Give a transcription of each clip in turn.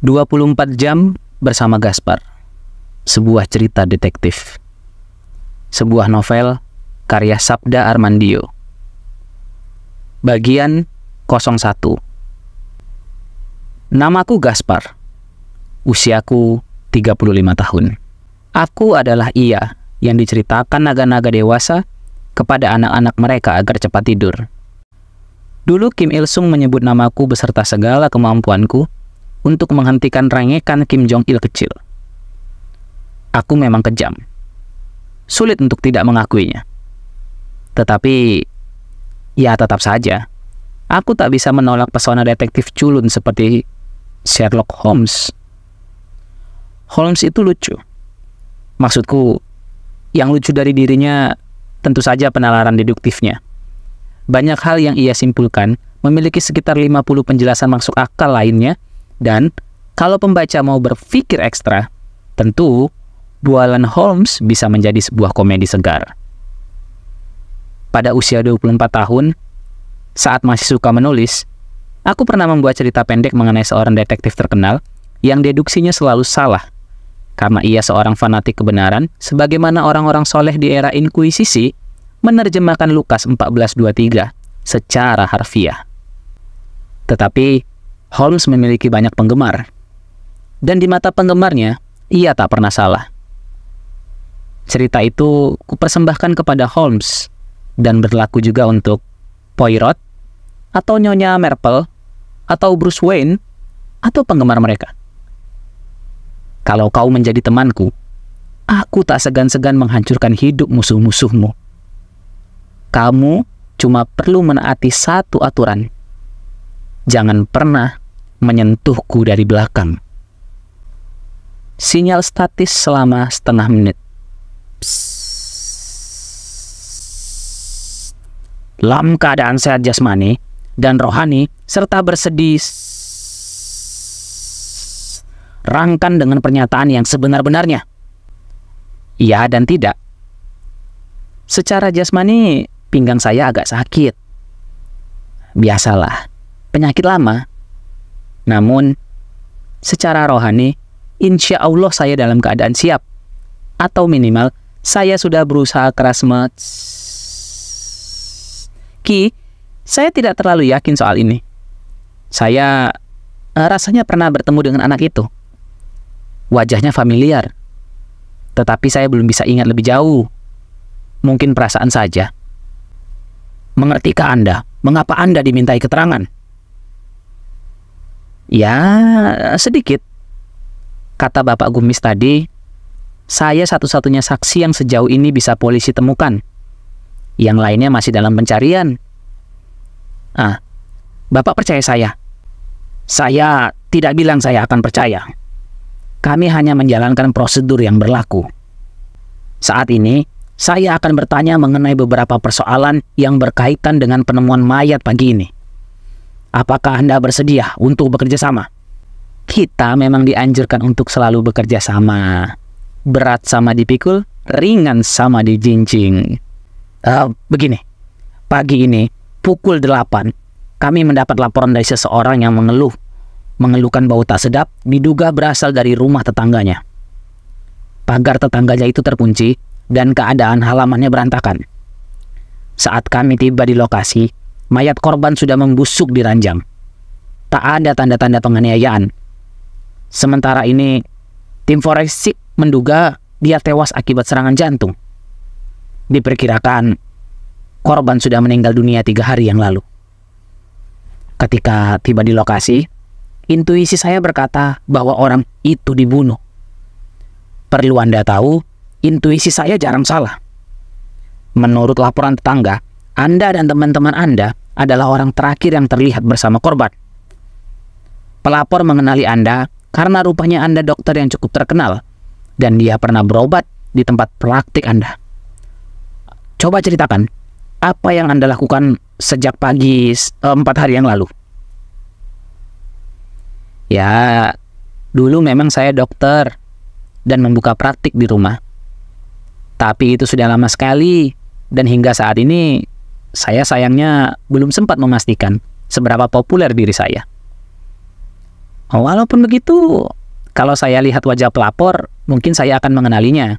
24 jam bersama Gaspar. Sebuah cerita detektif. Sebuah novel karya Sabda Armandio. Bagian 01. Namaku Gaspar. Usiaku 35 tahun. Aku adalah ia yang diceritakan naga-naga dewasa kepada anak-anak mereka agar cepat tidur. Dulu Kim Il Sung menyebut namaku beserta segala kemampuanku untuk menghentikan rengekan Kim Jong Il kecil. Aku memang kejam. Sulit untuk tidak mengakuinya. Tetapi, ya tetap saja, aku tak bisa menolak pesona detektif culun seperti Sherlock Holmes. Holmes itu lucu. Maksudku, yang lucu dari dirinya tentu saja penalaran deduktifnya. Banyak hal yang ia simpulkan memiliki sekitar 50 penjelasan masuk akal lainnya dan kalau pembaca mau berpikir ekstra, tentu dualan Holmes bisa menjadi sebuah komedi segar. Pada usia 24 tahun, saat masih suka menulis, aku pernah membuat cerita pendek mengenai seorang detektif terkenal yang deduksinya selalu salah karena ia seorang fanatik kebenaran sebagaimana orang-orang soleh di era Inkuisisi menerjemahkan Lukas 1423 secara harfiah. Tetapi Holmes memiliki banyak penggemar. Dan di mata penggemarnya, ia tak pernah salah. Cerita itu kupersembahkan kepada Holmes dan berlaku juga untuk Poirot atau Nyonya Merpel atau Bruce Wayne atau penggemar mereka. Kalau kau menjadi temanku, aku tak segan-segan menghancurkan hidup musuh-musuhmu. Kamu cuma perlu menaati satu aturan. Jangan pernah menyentuhku dari belakang. Sinyal statis selama setengah menit. Lam keadaan sehat jasmani dan rohani serta bersedih rangkan dengan pernyataan yang sebenar-benarnya. Iya dan tidak. Secara jasmani, pinggang saya agak sakit. Biasalah, penyakit lama namun, secara rohani, insya Allah saya dalam keadaan siap. Atau minimal, saya sudah berusaha keras me... Ki, saya tidak terlalu yakin soal ini. Saya eh, rasanya pernah bertemu dengan anak itu. Wajahnya familiar. Tetapi saya belum bisa ingat lebih jauh. Mungkin perasaan saja. Mengertikah Anda mengapa Anda dimintai keterangan? Ya, sedikit. Kata Bapak Gumis tadi, saya satu-satunya saksi yang sejauh ini bisa polisi temukan. Yang lainnya masih dalam pencarian. Ah, Bapak percaya saya? Saya tidak bilang saya akan percaya. Kami hanya menjalankan prosedur yang berlaku. Saat ini, saya akan bertanya mengenai beberapa persoalan yang berkaitan dengan penemuan mayat pagi ini. Apakah Anda bersedia untuk bekerja sama? Kita memang dianjurkan untuk selalu bekerja sama. Berat sama dipikul, ringan sama dijinjing. Uh, eh, begini, pagi ini pukul 8, kami mendapat laporan dari seseorang yang mengeluh. Mengeluhkan bau tak sedap diduga berasal dari rumah tetangganya. Pagar tetangganya itu terkunci dan keadaan halamannya berantakan. Saat kami tiba di lokasi, Mayat korban sudah membusuk di ranjang. Tak ada tanda-tanda penganiayaan. Sementara ini, tim forensik menduga dia tewas akibat serangan jantung. Diperkirakan, korban sudah meninggal dunia tiga hari yang lalu. Ketika tiba di lokasi, intuisi saya berkata bahwa orang itu dibunuh. Perlu Anda tahu, intuisi saya jarang salah. Menurut laporan tetangga, anda dan teman-teman Anda adalah orang terakhir yang terlihat bersama korban. Pelapor mengenali Anda karena rupanya Anda dokter yang cukup terkenal dan dia pernah berobat di tempat praktik Anda. Coba ceritakan, apa yang Anda lakukan sejak pagi eh, empat hari yang lalu? Ya, dulu memang saya dokter dan membuka praktik di rumah. Tapi itu sudah lama sekali dan hingga saat ini saya sayangnya belum sempat memastikan seberapa populer diri saya. Oh, walaupun begitu, kalau saya lihat wajah pelapor, mungkin saya akan mengenalinya.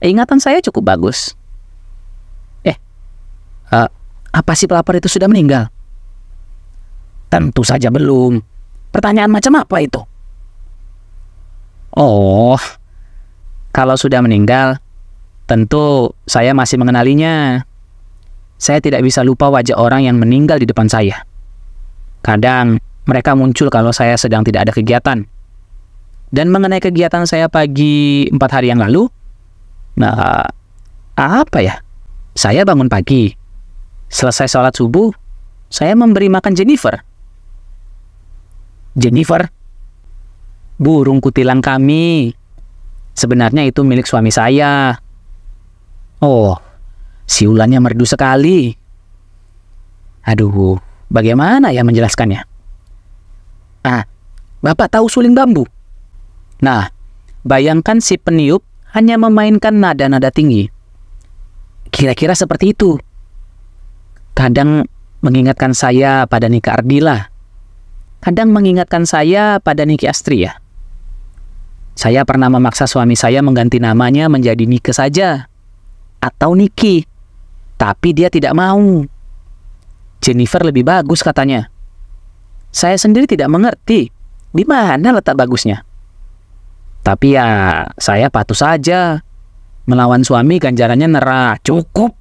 Ingatan saya cukup bagus. Eh, uh, apa sih pelapor itu sudah meninggal? Tentu saja belum. Pertanyaan macam apa itu? Oh, kalau sudah meninggal, tentu saya masih mengenalinya. Saya tidak bisa lupa wajah orang yang meninggal di depan saya. Kadang mereka muncul kalau saya sedang tidak ada kegiatan. Dan mengenai kegiatan saya pagi empat hari yang lalu, nah apa ya? Saya bangun pagi. Selesai sholat subuh, saya memberi makan Jennifer. Jennifer, burung kutilang kami. Sebenarnya itu milik suami saya. Oh, Siulannya merdu sekali. Aduh, bagaimana ya menjelaskannya? Ah, Bapak tahu suling bambu? Nah, bayangkan si peniup hanya memainkan nada-nada tinggi. Kira-kira seperti itu. Kadang mengingatkan saya pada Nika Ardila. Kadang mengingatkan saya pada Niki Astria. Saya pernah memaksa suami saya mengganti namanya menjadi Nike saja. Atau Niki. Tapi dia tidak mau. Jennifer lebih bagus katanya. Saya sendiri tidak mengerti di mana letak bagusnya. Tapi ya, saya patuh saja. Melawan suami ganjarannya nerah. Cukup.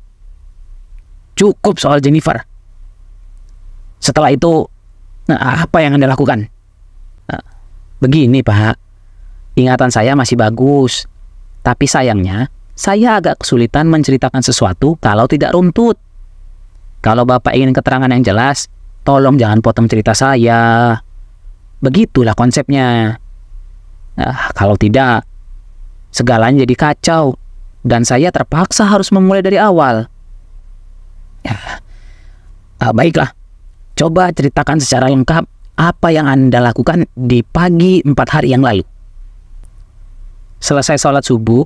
Cukup soal Jennifer. Setelah itu, nah apa yang Anda lakukan? Nah, begini, Pak. Ingatan saya masih bagus. Tapi sayangnya, saya agak kesulitan menceritakan sesuatu kalau tidak runtut. Kalau Bapak ingin keterangan yang jelas, tolong jangan potong cerita saya. Begitulah konsepnya. Nah, kalau tidak, segalanya jadi kacau. Dan saya terpaksa harus memulai dari awal. Ya. Ah, baiklah, coba ceritakan secara lengkap apa yang Anda lakukan di pagi empat hari yang lalu. Selesai sholat subuh,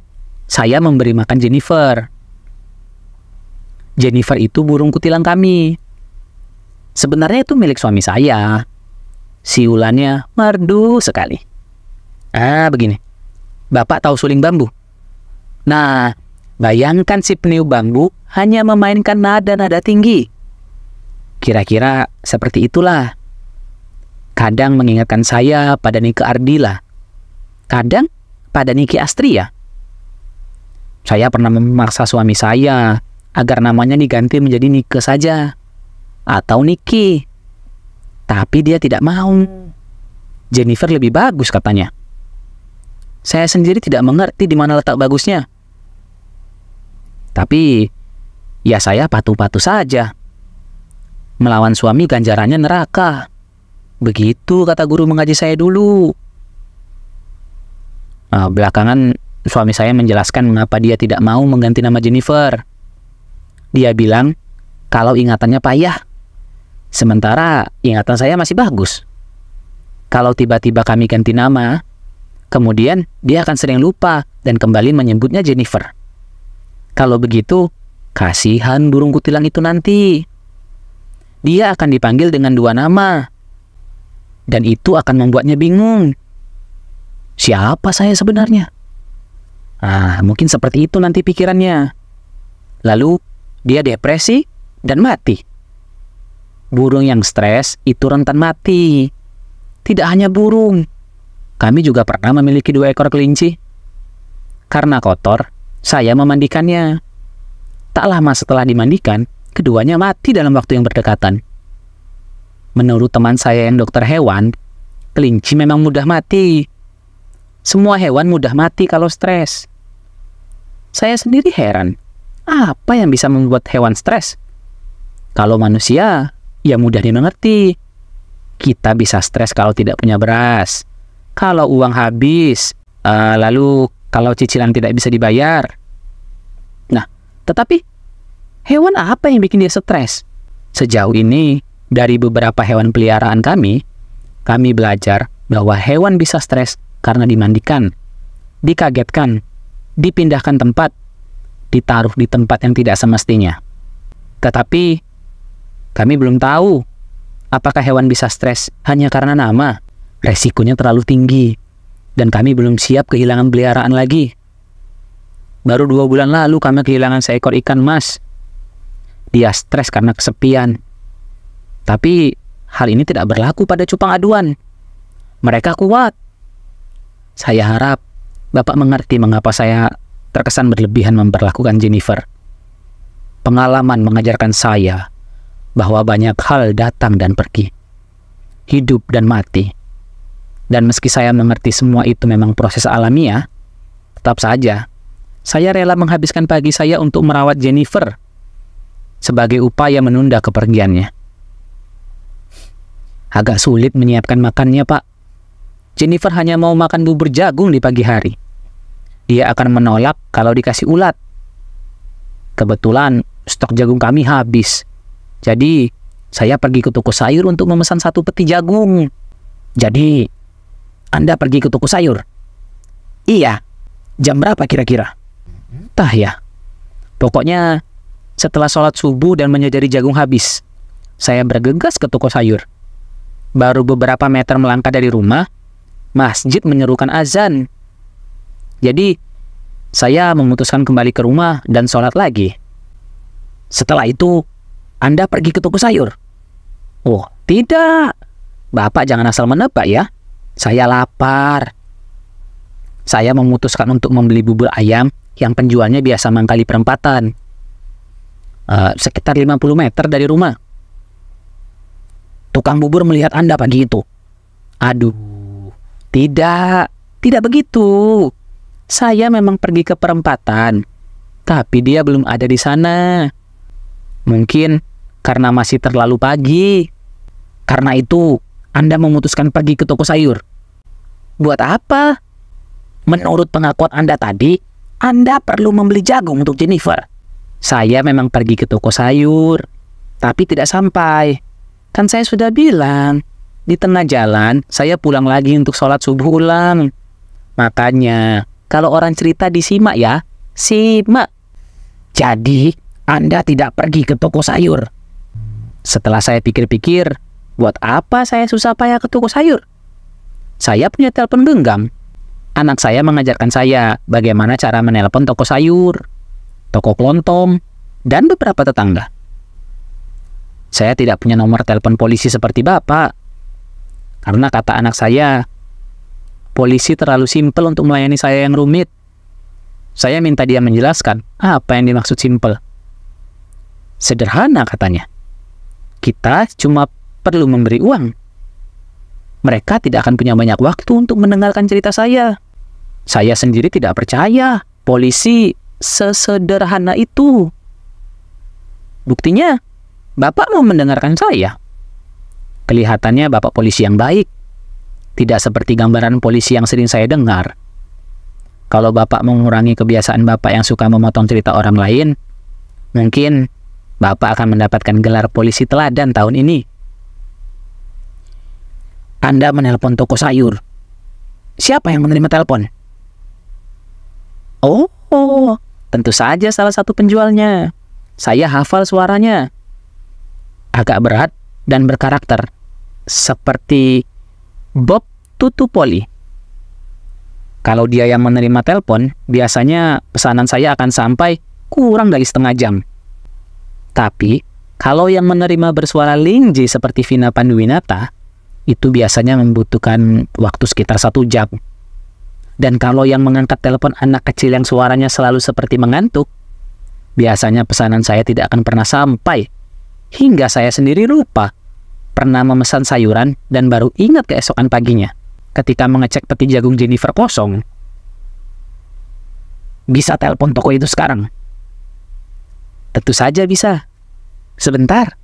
saya memberi makan Jennifer. Jennifer itu burung kutilang kami. Sebenarnya itu milik suami saya. Siulannya merdu sekali. Ah, begini. Bapak tahu suling bambu? Nah, bayangkan si peniup bambu hanya memainkan nada-nada tinggi. Kira-kira seperti itulah. Kadang mengingatkan saya pada Nike Ardila. Kadang pada Niki Astria. Saya pernah memaksa suami saya agar namanya diganti menjadi Nike saja atau Niki. Tapi dia tidak mau. Jennifer lebih bagus katanya. Saya sendiri tidak mengerti di mana letak bagusnya. Tapi ya saya patuh-patuh saja. Melawan suami ganjarannya neraka. Begitu kata guru mengaji saya dulu. Nah, belakangan Suami saya menjelaskan mengapa dia tidak mau mengganti nama Jennifer. Dia bilang kalau ingatannya payah. Sementara ingatan saya masih bagus. Kalau tiba-tiba kami ganti nama, kemudian dia akan sering lupa dan kembali menyebutnya Jennifer. Kalau begitu, kasihan burung kutilang itu nanti. Dia akan dipanggil dengan dua nama. Dan itu akan membuatnya bingung. Siapa saya sebenarnya? Ah, mungkin seperti itu nanti pikirannya. Lalu dia depresi dan mati. Burung yang stres itu rentan mati. Tidak hanya burung, kami juga pernah memiliki dua ekor kelinci. Karena kotor, saya memandikannya. Tak lama setelah dimandikan, keduanya mati dalam waktu yang berdekatan. Menurut teman saya yang dokter hewan, kelinci memang mudah mati semua hewan mudah mati kalau stres. Saya sendiri heran, apa yang bisa membuat hewan stres? Kalau manusia, ya mudah dimengerti. Kita bisa stres kalau tidak punya beras, kalau uang habis, uh, lalu kalau cicilan tidak bisa dibayar. Nah, tetapi hewan apa yang bikin dia stres? Sejauh ini, dari beberapa hewan peliharaan kami, kami belajar bahwa hewan bisa stres karena dimandikan, dikagetkan, dipindahkan tempat, ditaruh di tempat yang tidak semestinya. Tetapi, kami belum tahu apakah hewan bisa stres hanya karena nama. Resikonya terlalu tinggi, dan kami belum siap kehilangan peliharaan lagi. Baru dua bulan lalu kami kehilangan seekor ikan mas. Dia stres karena kesepian. Tapi hal ini tidak berlaku pada cupang aduan. Mereka kuat, saya harap Bapak mengerti mengapa saya terkesan berlebihan memperlakukan Jennifer. Pengalaman mengajarkan saya bahwa banyak hal datang dan pergi, hidup dan mati. Dan meski saya mengerti semua itu memang proses alamiah, tetap saja saya rela menghabiskan pagi saya untuk merawat Jennifer sebagai upaya menunda kepergiannya. Agak sulit menyiapkan makannya, Pak. Jennifer hanya mau makan bubur jagung di pagi hari. Dia akan menolak kalau dikasih ulat. Kebetulan stok jagung kami habis. Jadi, saya pergi ke toko sayur untuk memesan satu peti jagung. Jadi, Anda pergi ke toko sayur? Iya. Jam berapa kira-kira? Tah ya. Pokoknya, setelah sholat subuh dan menyadari jagung habis, saya bergegas ke toko sayur. Baru beberapa meter melangkah dari rumah, masjid menyerukan azan. Jadi, saya memutuskan kembali ke rumah dan sholat lagi. Setelah itu, Anda pergi ke toko sayur. Oh, tidak. Bapak jangan asal menebak ya. Saya lapar. Saya memutuskan untuk membeli bubur ayam yang penjualnya biasa mangkali perempatan. Uh, sekitar 50 meter dari rumah. Tukang bubur melihat Anda pagi itu. Aduh, tidak, tidak begitu. Saya memang pergi ke perempatan, tapi dia belum ada di sana. Mungkin karena masih terlalu pagi. Karena itu, Anda memutuskan pergi ke toko sayur. Buat apa? Menurut pengakuan Anda tadi, Anda perlu membeli jagung untuk Jennifer. Saya memang pergi ke toko sayur, tapi tidak sampai. Kan saya sudah bilang, di tengah jalan, saya pulang lagi untuk sholat subuh ulang. Makanya, kalau orang cerita disimak ya, simak. Jadi, Anda tidak pergi ke toko sayur. Setelah saya pikir-pikir, buat apa saya susah payah ke toko sayur? Saya punya telepon genggam. Anak saya mengajarkan saya bagaimana cara menelpon toko sayur, toko kelontong, dan beberapa tetangga. Saya tidak punya nomor telepon polisi seperti bapak. Karena kata anak saya, polisi terlalu simpel untuk melayani saya yang rumit. Saya minta dia menjelaskan apa yang dimaksud simpel. Sederhana katanya. Kita cuma perlu memberi uang. Mereka tidak akan punya banyak waktu untuk mendengarkan cerita saya. Saya sendiri tidak percaya polisi sesederhana itu. Buktinya, Bapak mau mendengarkan saya. Kelihatannya bapak polisi yang baik. Tidak seperti gambaran polisi yang sering saya dengar. Kalau bapak mengurangi kebiasaan bapak yang suka memotong cerita orang lain, mungkin bapak akan mendapatkan gelar polisi teladan tahun ini. Anda menelpon toko sayur. Siapa yang menerima telepon? Oh, oh, tentu saja salah satu penjualnya. Saya hafal suaranya. Agak berat dan berkarakter seperti Bob Tutupoli. Kalau dia yang menerima telepon, biasanya pesanan saya akan sampai kurang dari setengah jam. Tapi, kalau yang menerima bersuara linji seperti Vina Panduwinata, itu biasanya membutuhkan waktu sekitar satu jam. Dan kalau yang mengangkat telepon anak kecil yang suaranya selalu seperti mengantuk, biasanya pesanan saya tidak akan pernah sampai. Hingga saya sendiri lupa pernah memesan sayuran dan baru ingat keesokan paginya ketika mengecek peti jagung Jennifer kosong. Bisa telepon toko itu sekarang? Tentu saja bisa. Sebentar,